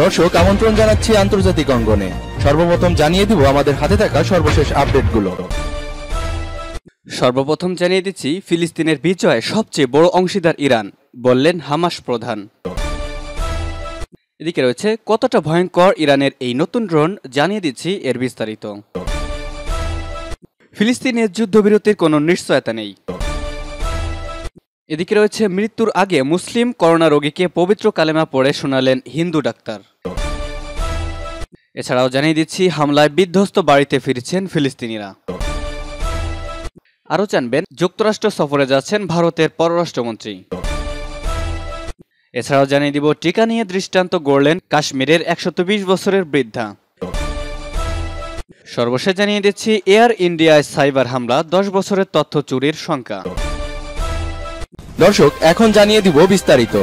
দর্শক আমন্ত্রণ জানাচ্ছি আন্তর্জাতিক অঙ্গনে সর্বপ্রথম জানিয়ে দিব আমাদের হাতে থাকা সর্বশেষ আপডেটগুলো সর্বপ্রথম জানিয়ে দিচ্ছি ফিলিস্তিনের বিজয়ে সবচেয়ে বড় অংশীদার ইরান বললেন হামাস প্রধান এদিকে রয়েছে কতটা ভয়ঙ্কর ইরানের এই নতুন ড্রোন জানিয়ে দিচ্ছি এর বিস্তারিত ফিলিস্তিনের যুদ্ধবিরতির কোনো নিশ্চয়তা নেই এদিকে রয়েছে মৃত্যুর আগে মুসলিম করোনা রোগীকে পবিত্র কালেমা পড়ে শোনালেন হিন্দু ডাক্তার এছাড়াও জানিয়ে দিচ্ছি হামলায় বিধ্বস্ত বাড়িতে ফিরছেন ফিলিস্তিনিরা আরও জানবেন যুক্তরাষ্ট্র সফরে যাচ্ছেন ভারতের পররাষ্ট্রমন্ত্রী এছাড়াও জানিয়ে দিব টিকা নিয়ে দৃষ্টান্ত গড়লেন কাশ্মীরের একশত বছরের বৃদ্ধা সর্বশেষ জানিয়ে দিচ্ছি এয়ার ইন্ডিয়ায় সাইবার হামলা দশ বছরের তথ্য চুরির সংখ্যা দর্শক এখন জানিয়ে দিব বিস্তারিত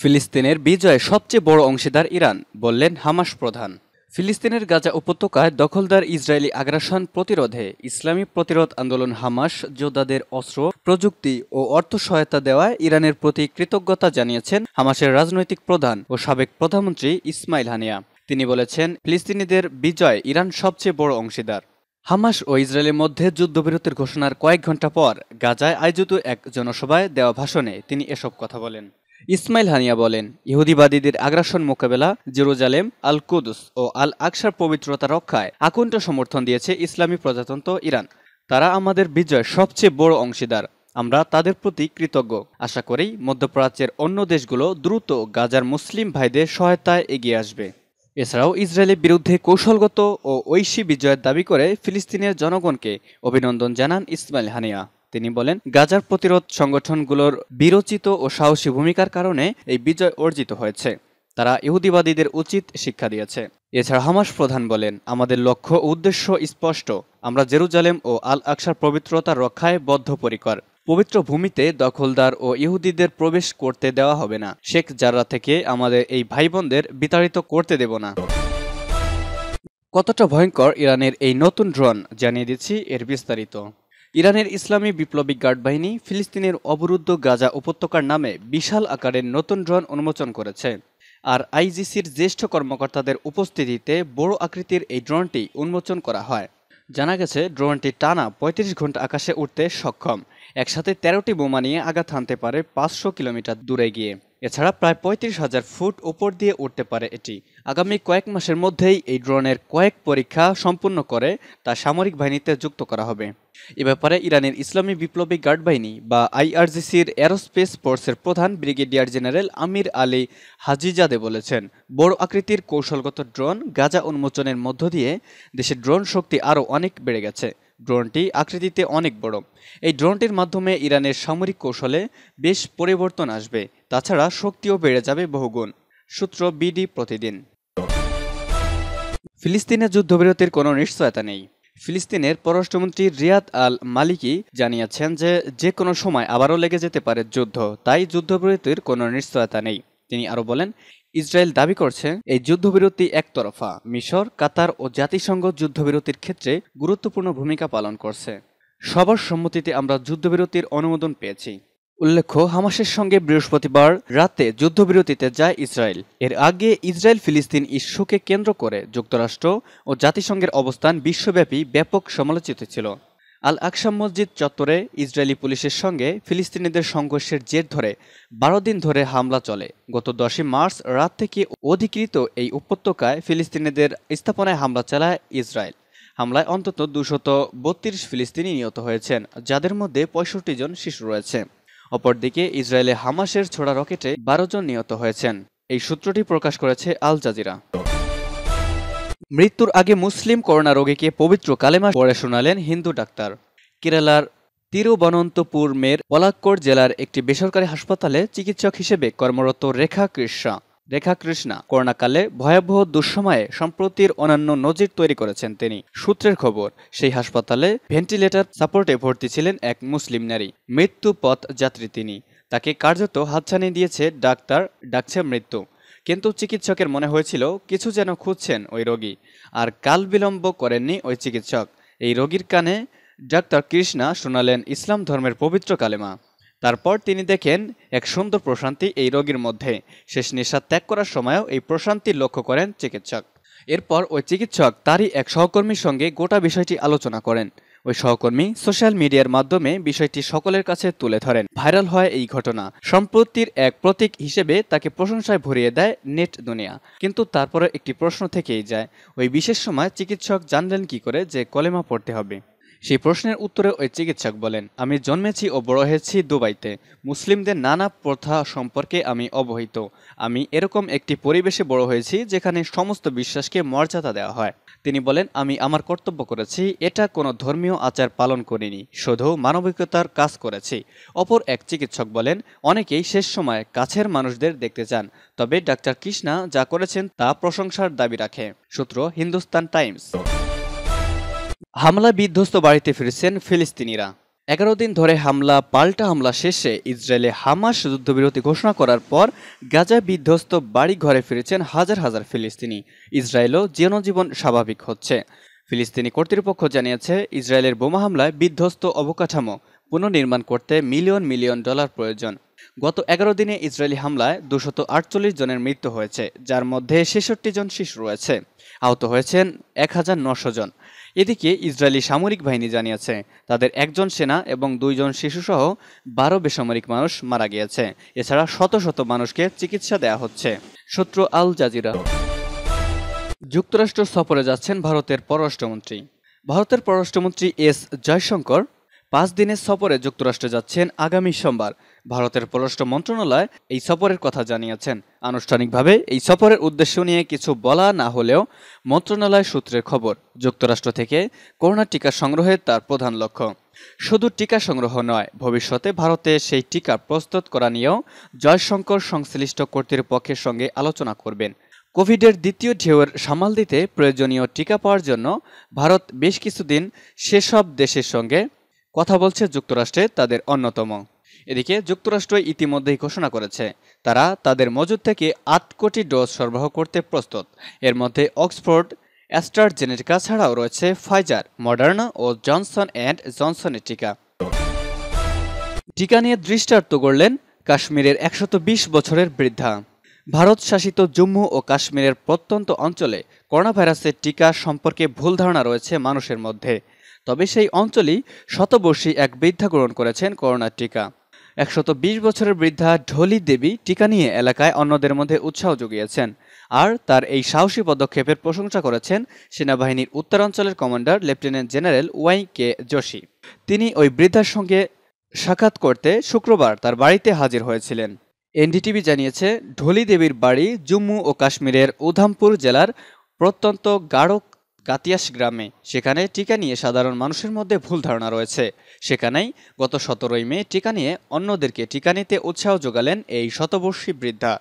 ফিলিস্তিনের বিজয়ে সবচেয়ে বড় অংশীদার ইরান বললেন হামাস প্রধান ফিলিস্তিনের গাজা উপত্যকায় দখলদার ইসরায়েলি আগ্রাসন প্রতিরোধে ইসলামী প্রতিরোধ আন্দোলন হামাস যোদ্ধাদের অস্ত্র প্রযুক্তি ও অর্থ সহায়তা দেওয়ায় ইরানের প্রতি কৃতজ্ঞতা জানিয়েছেন হামাসের রাজনৈতিক প্রধান ও সাবেক প্রধানমন্ত্রী ইসমাইল হানিয়া তিনি বলেছেন ফিলিস্তিনিদের বিজয় ইরান সবচেয়ে বড় অংশীদার হামাস ও ইসরায়েলের মধ্যে যুদ্ধবিরতির ঘোষণার কয়েক ঘন্টা পর গাজায় আয়োজিত এক জনসভায় দেওয়া ভাষণে তিনি এসব কথা বলেন ইসমাইল হানিয়া বলেন ইহুদিবাদীদের আগ্রাসন মোকাবেলা জেরুজালেম আল কুদুস ও আল আকসার পবিত্রতা রক্ষায় আকুণ্ঠ সমর্থন দিয়েছে ইসলামী প্রজাতন্ত্র ইরান তারা আমাদের বিজয়ের সবচেয়ে বড় অংশীদার আমরা তাদের প্রতি কৃতজ্ঞ আশা করি মধ্যপ্রাচ্যের অন্য দেশগুলো দ্রুত গাজার মুসলিম ভাইদের সহায়তায় এগিয়ে আসবে এছাড়াও ইসরায়েলের বিরুদ্ধে কৌশলগত ও ঐশী বিজয়ের দাবি করে ফিলিস্তিনের জনগণকে অভিনন্দন জানান ইসমাইল হানিয়া তিনি বলেন গাজার প্রতিরোধ সংগঠনগুলোর বিরোচিত ও সাহসী ভূমিকার কারণে এই বিজয় অর্জিত হয়েছে তারা ইহুদিবাদীদের উচিত শিক্ষা দিয়েছে এছাড়া হামাস প্রধান বলেন আমাদের লক্ষ্য উদ্দেশ্য স্পষ্ট আমরা জেরুজালেম ও আল আকসার পবিত্রতা রক্ষায় বদ্ধপরিকর পবিত্র ভূমিতে দখলদার ও ইহুদিদের প্রবেশ করতে দেওয়া হবে না শেখ জাররা থেকে আমাদের এই ভাই বোনদের বিতাড়িত করতে দেব না কতটা ভয়ঙ্কর ইরানের এই নতুন ড্রোন জানিয়ে দিচ্ছি এর বিস্তারিত ইরানের ইসলামী বিপ্লবী গার্ড বাহিনী ফিলিস্তিনের অবরুদ্ধ গাজা উপত্যকার নামে বিশাল আকারের নতুন ড্রোন উন্মোচন করেছে আর আইজিসির জ্যেষ্ঠ কর্মকর্তাদের উপস্থিতিতে বড় আকৃতির এই ড্রোনটি উন্মোচন করা হয় জানা গেছে ড্রোনটি টানা ৩৫ ঘন্টা আকাশে উঠতে সক্ষম একসাথে তেরোটি বোমা নিয়ে আঘাত হানতে পারে পাঁচশো কিলোমিটার দূরে গিয়ে এছাড়া প্রায় পঁয়ত্রিশ হাজার ফুট উপর দিয়ে উঠতে পারে এটি আগামী কয়েক মাসের মধ্যেই এই ড্রোনের কয়েক পরীক্ষা সম্পূর্ণ করে তা সামরিক বাহিনীতে যুক্ত করা হবে এ ব্যাপারে ইরানের ইসলামী বিপ্লবী গার্ড বাহিনী বা আইআরজিসির এরোস্পেস ফোর্সের প্রধান brigadier general Amir Ali Hajizadeh বলেছেন বড় আকৃতির কৌশলগত ড্রোন গাজা উন্মোচনের মধ্য দিয়ে দেশের ড্রোন শক্তি আরও অনেক বেড়ে গেছে ড্রোনটি আকৃতিতে অনেক বড় এই ড্রোনটির মাধ্যমে ইরানের সামরিক কৌশলে বেশ পরিবর্তন আসবে তাছাড়া শক্তিও বেড়ে যাবে বহুগুণ সূত্র বিডি প্রতিদিন ফিলিস্তিনের যুদ্ধবিরতির কোনো নিশ্চয়তা নেই ফিলিস্তিনের পররাষ্ট্রমন্ত্রী রিয়াদ আল মালিকি জানিয়েছেন যে যে কোনো সময় আবারও লেগে যেতে পারে যুদ্ধ তাই যুদ্ধবিরতির কোনো নিশ্চয়তা নেই তিনি আরও বলেন ইসরায়েল দাবি করছে এই যুদ্ধবিরতি একতরফা মিশর কাতার ও জাতিসংঘ যুদ্ধবিরতির ক্ষেত্রে গুরুত্বপূর্ণ ভূমিকা পালন করছে সবার সম্মতিতে আমরা যুদ্ধবিরতির অনুমোদন পেয়েছি উল্লেখ্য হামাসের সঙ্গে বৃহস্পতিবার রাতে যুদ্ধবিরতিতে যায় ইসরায়েল এর আগে ইসরায়েল ফিলিস্তিন ইস্যুকে কেন্দ্র করে যুক্তরাষ্ট্র ও জাতিসংঘের অবস্থান বিশ্বব্যাপী ব্যাপক সমালোচিত ছিল আল আকসাম মসজিদ চত্বরে ইসরায়েলি পুলিশের সঙ্গে ফিলিস্তিনিদের সংঘর্ষের জের ধরে বারো দিন ধরে হামলা চলে গত দশই মার্চ রাত থেকে অধিকৃত এই উপত্যকায় ফিলিস্তিনিদের স্থাপনায় হামলা চালায় ইসরায়েল হামলায় অন্তত দুশত বত্রিশ ফিলিস্তিনি নিহত হয়েছেন যাদের মধ্যে পঁয়ষট্টি জন শিশু রয়েছে অপরদিকে ইসরায়েলে হামাসের ছোড়া রকেটে বারো জন নিহত হয়েছেন এই সূত্রটি প্রকাশ করেছে আল জাজিরা মৃত্যুর আগে মুসলিম করোনা রোগীকে পবিত্র কালেমা পড়ে শোনালেন হিন্দু ডাক্তার কেরালার তিরুবনন্তপুরমের পলাক্কর জেলার একটি বেসরকারি হাসপাতালে চিকিৎসক হিসেবে কর্মরত রেখা কৃষ্ণা রেখা কৃষ্ণা করোনাকালে ভয়াবহ দুঃসময়ে সম্প্রতির অন্যান্য নজির তৈরি করেছেন তিনি সূত্রের খবর সেই হাসপাতালে ভেন্টিলেটর সাপোর্টে ভর্তি ছিলেন এক মুসলিম নারী মৃত্যু পথ যাত্রী তিনি তাকে কার্যত হাতছানি দিয়েছে ডাক্তার ডাকছে মৃত্যু কিন্তু চিকিৎসকের মনে হয়েছিল কিছু যেন খুঁজছেন ওই রোগী আর কাল বিলম্ব করেননি ওই চিকিৎসক এই রোগীর কানে ডাক্তার কৃষ্ণা শোনালেন ইসলাম ধর্মের পবিত্র কালেমা তারপর তিনি দেখেন এক সুন্দর প্রশান্তি এই রোগীর মধ্যে শেষ নিঃশ্বাস ত্যাগ করার সময়ও এই প্রশান্তি লক্ষ্য করেন চিকিৎসক এরপর ওই চিকিৎসক তারই এক সহকর্মীর সঙ্গে গোটা বিষয়টি আলোচনা করেন ওই সহকর্মী সোশ্যাল মিডিয়ার মাধ্যমে বিষয়টি সকলের কাছে তুলে ধরেন ভাইরাল হয় এই ঘটনা সম্পত্তির এক প্রতীক হিসেবে তাকে প্রশংসায় ভরিয়ে দেয় নেট দুনিয়া কিন্তু তারপরে একটি প্রশ্ন থেকেই যায় ওই বিশেষ সময় চিকিৎসক জানলেন কি করে যে কলেমা পড়তে হবে সেই প্রশ্নের উত্তরে ওই চিকিৎসক বলেন আমি জন্মেছি ও বড় হয়েছি দুবাইতে মুসলিমদের নানা প্রথা সম্পর্কে আমি অবহিত আমি এরকম একটি পরিবেশে বড় হয়েছি যেখানে সমস্ত বিশ্বাসকে মর্যাদা দেওয়া হয় তিনি বলেন আমি আমার কর্তব্য করেছি এটা কোনো ধর্মীয় আচার পালন করিনি শুধু মানবিকতার কাজ করেছি অপর এক চিকিৎসক বলেন অনেকেই শেষ সময় কাছের মানুষদের দেখতে চান তবে ডাক্তার কৃষ্ণা যা করেছেন তা প্রশংসার দাবি রাখে সূত্র হিন্দুস্তান টাইমস হামলা বিধ্বস্ত বাড়িতে ফিরেছেন ফিলিস্তিনিরা এগারো দিন ধরে হামলা পাল্টা হামলা শেষে ইসরায়েলে হামাস যুদ্ধবিরতি ঘোষণা করার পর গাজা বিধ্বস্ত বাড়ি ঘরে ফিরেছেন হাজার হাজার ফিলিস্তিনি ইসরায়েলও জনজীবন স্বাভাবিক হচ্ছে ফিলিস্তিনি কর্তৃপক্ষ জানিয়েছে ইসরায়েলের বোমা হামলায় বিধ্বস্ত অবকাঠামো পুনর্নির্মাণ করতে মিলিয়ন মিলিয়ন ডলার প্রয়োজন গত এগারো দিনে ইসরায়েলি হামলায় দুশত আটচল্লিশ জনের মৃত্যু হয়েছে যার মধ্যে ছেষট্টি জন শিশু রয়েছে আহত হয়েছেন এক হাজার নশো জন এদিকে ইসরায়েলি সামরিক বাহিনী জানিয়েছে তাদের একজন সেনা এবং দুইজন শিশুসহ বারো বেসামরিক মানুষ মারা গিয়েছে এছাড়া শত শত মানুষকে চিকিৎসা দেয়া হচ্ছে শত্রু আল জাজিরা যুক্তরাষ্ট্র সফরে যাচ্ছেন ভারতের পররাষ্ট্রমন্ত্রী ভারতের পররাষ্ট্রমন্ত্রী এস জয়শঙ্কর পাঁচ দিনের সফরে যুক্তরাষ্ট্রে যাচ্ছেন আগামী সোমবার ভারতের পররাষ্ট্র মন্ত্রণালয় এই সফরের কথা জানিয়েছেন আনুষ্ঠানিকভাবে এই সফরের উদ্দেশ্য নিয়ে কিছু বলা না হলেও মন্ত্রণালয় সূত্রে খবর যুক্তরাষ্ট্র থেকে করোনা টিকা সংগ্রহের তার প্রধান লক্ষ্য শুধু টিকা সংগ্রহ নয় ভবিষ্যতে ভারতে সেই টিকা প্রস্তুত করা নিয়েও জয়শঙ্কর সংশ্লিষ্ট কর্তৃপক্ষের সঙ্গে আলোচনা করবেন কোভিডের দ্বিতীয় ঢেউয়ের সামাল দিতে প্রয়োজনীয় টিকা পাওয়ার জন্য ভারত বেশ কিছুদিন সেসব দেশের সঙ্গে কথা বলছে যুক্তরাষ্ট্রে তাদের অন্যতম এদিকে যুক্তরাষ্ট্র ইতিমধ্যেই ঘোষণা করেছে তারা তাদের মজুদ থেকে আট কোটি ডোজ সরবরাহ করতে প্রস্তুত এর মধ্যে অক্সফোর্ড অ্যাস্ট্রাজেনেটিকা ছাড়াও রয়েছে ফাইজার মডার্না ও জনসন অ্যান্ড জনসনের টিকা টিকা নিয়ে দৃষ্টান্ত করলেন কাশ্মীরের একশত বছরের বৃদ্ধা ভারত শাসিত জম্মু ও কাশ্মীরের প্রত্যন্ত অঞ্চলে করোনাভাইরাসের টিকা সম্পর্কে ভুল ধারণা রয়েছে মানুষের মধ্যে তবে সেই অঞ্চলেই শতবর্ষী এক বৃদ্ধা গ্রহণ করেছেন করোনার টিকা একশত বিশ বছরের বৃদ্ধা ঢলি দেবী টিকা নিয়ে এলাকায় অন্যদের মধ্যে উৎসাহ জুগিয়েছেন আর তার এই সাহসী পদক্ষেপের প্রশংসা করেছেন সেনাবাহিনীর উত্তরাঞ্চলের commander lieutenant general Y K Joshi তিনি ওই বৃদ্ধার সঙ্গে সাক্ষাৎ করতে শুক্রবার তার বাড়িতে হাজির হয়েছিলেন এনডিটিভি জানিয়েছে ঢলি দেবীর বাড়ি জম্মু ও কাশ্মীরের উধামপুর জেলার প্রত্যন্ত গাঢ় কাতিয়াস গ্রামে সেখানে টিকা নিয়ে সাধারণ মানুষের মধ্যে ভুল ধারণা রয়েছে সেখানেই গত সতেরোই মে টিকা নিয়ে অন্যদেরকে টিকা নিতে উৎসাহ যোগালেন এই শতবর্ষী বৃদ্ধা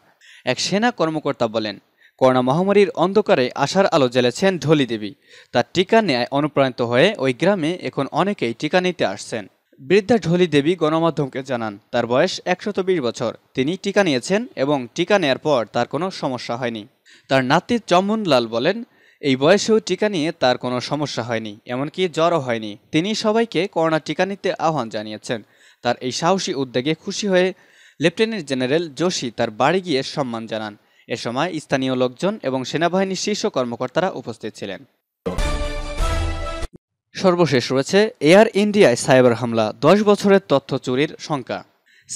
এক সেনা কর্মকর্তা বলেন করোনা মহামারীর অন্ধকারে আশার আলো জ্বেলেছেন ঢলি দেবী তার টিকা নেয় অনুপ্রাণিত হয়ে ওই গ্রামে এখন অনেকেই টিকা নিতে আসছেন বৃদ্ধা ঢলি দেবী গণমাধ্যমকে জানান তার বয়স একশত বছর তিনি টিকা নিয়েছেন এবং টিকা নেয়ার পর তার কোনো সমস্যা হয়নি তার নাতি লাল বলেন এই বয়সেও টিকা নিয়ে তার কোনো সমস্যা হয়নি এমনকি জ্বরও হয়নি তিনি সবাইকে করোনা টিকা নিতে আহ্বান জানিয়েছেন তার এই সাহসী উদ্যোগে খুশি হয়ে লেফটেন্যান্ট জেনারেল যোশী তার বাড়ি গিয়ে সম্মান জানান এ সময় স্থানীয় লোকজন এবং সেনাবাহিনীর শীর্ষ কর্মকর্তারা উপস্থিত ছিলেন সর্বশেষ রয়েছে এয়ার ইন্ডিয়ায় সাইবার হামলা দশ বছরের তথ্য চুরির সংখ্যা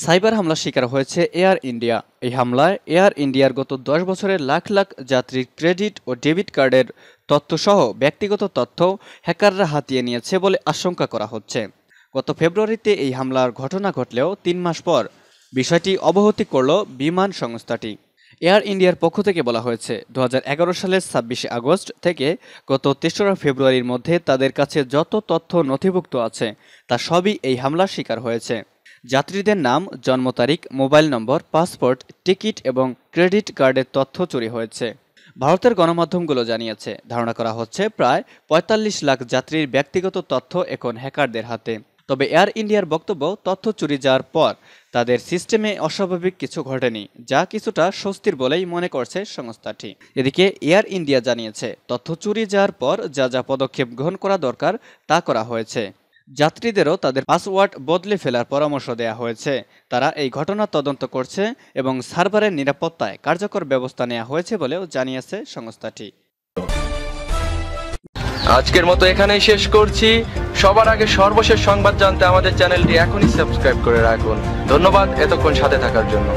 সাইবার হামলার শিকার হয়েছে এয়ার ইন্ডিয়া এই হামলায় এয়ার ইন্ডিয়ার গত দশ বছরের লাখ লাখ যাত্রীর ক্রেডিট ও ডেবিট কার্ডের তথ্যসহ ব্যক্তিগত তথ্য হ্যাকাররা হাতিয়ে নিয়েছে বলে আশঙ্কা করা হচ্ছে গত ফেব্রুয়ারিতে এই হামলার ঘটনা ঘটলেও তিন মাস পর বিষয়টি অবহতি করল বিমান সংস্থাটি এয়ার ইন্ডিয়ার পক্ষ থেকে বলা হয়েছে দু সালের ছাব্বিশে আগস্ট থেকে গত তেসরা ফেব্রুয়ারির মধ্যে তাদের কাছে যত তথ্য নথিভুক্ত আছে তা সবই এই হামলার শিকার হয়েছে যাত্রীদের নাম জন্ম তারিখ মোবাইল নম্বর পাসপোর্ট টিকিট এবং ক্রেডিট কার্ডের তথ্য চুরি হয়েছে ভারতের গণমাধ্যমগুলো জানিয়েছে ধারণা করা হচ্ছে প্রায় ৪৫ লাখ যাত্রীর ব্যক্তিগত তথ্য এখন হ্যাকারদের হাতে তবে এয়ার ইন্ডিয়ার বক্তব্য তথ্য চুরি যাওয়ার পর তাদের সিস্টেমে অস্বাভাবিক কিছু ঘটেনি যা কিছুটা স্বস্তির বলেই মনে করছে সংস্থাটি এদিকে এয়ার ইন্ডিয়া জানিয়েছে তথ্য চুরি যাওয়ার পর যা যা পদক্ষেপ গ্রহণ করা দরকার তা করা হয়েছে যাত্রীদেরও তাদের পাসওয়ার্ড বদলে ফেলার পরামর্শ দেয়া হয়েছে তারা এই ঘটনা তদন্ত করছে এবং সার্ভারের নিরাপত্তায় কার্যকর ব্যবস্থা নেওয়া হয়েছে বলেও জানিয়েছে সংস্থাটি আজকের মতো এখানেই শেষ করছি সবার আগে সর্বশেষ সংবাদ জানতে আমাদের চ্যানেলটি এখনই সাবস্ক্রাইব করে রাখুন ধন্যবাদ এতক্ষণ সাথে থাকার জন্য